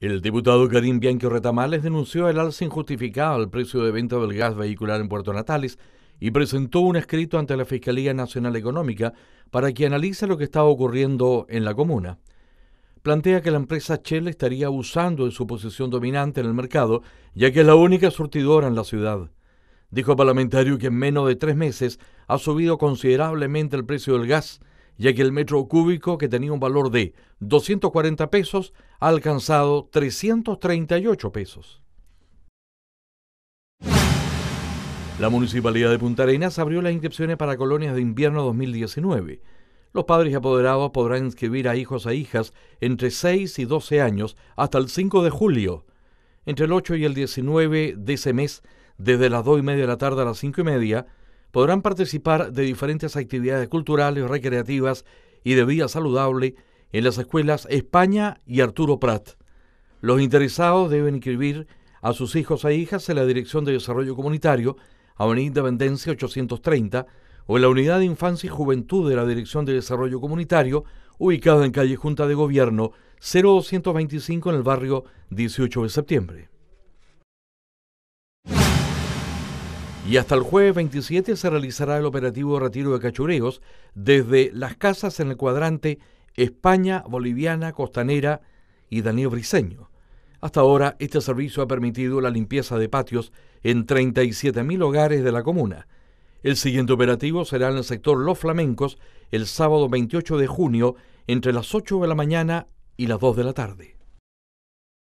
El diputado Karim Bianchi Retamales denunció el alza injustificada al precio de venta del gas vehicular en Puerto Natales y presentó un escrito ante la Fiscalía Nacional Económica para que analice lo que estaba ocurriendo en la comuna. Plantea que la empresa Shell estaría abusando de su posición dominante en el mercado, ya que es la única surtidora en la ciudad. Dijo el parlamentario que en menos de tres meses ha subido considerablemente el precio del gas ya que el metro cúbico, que tenía un valor de 240 pesos, ha alcanzado 338 pesos. La Municipalidad de Punta Arenas abrió las inscripciones para colonias de invierno 2019. Los padres apoderados podrán inscribir a hijos e hijas entre 6 y 12 años hasta el 5 de julio. Entre el 8 y el 19 de ese mes, desde las 2 y media de la tarde a las 5 y media, podrán participar de diferentes actividades culturales, recreativas y de vida saludable en las escuelas España y Arturo Prat. Los interesados deben inscribir a sus hijos e hijas en la Dirección de Desarrollo Comunitario, Avenida Independencia 830, o en la Unidad de Infancia y Juventud de la Dirección de Desarrollo Comunitario, ubicada en calle Junta de Gobierno 0225 en el barrio 18 de septiembre. Y hasta el jueves 27 se realizará el operativo de retiro de cachureos desde las casas en el cuadrante España, Boliviana, Costanera y Daniel Briseño. Hasta ahora, este servicio ha permitido la limpieza de patios en 37.000 hogares de la comuna. El siguiente operativo será en el sector Los Flamencos el sábado 28 de junio entre las 8 de la mañana y las 2 de la tarde.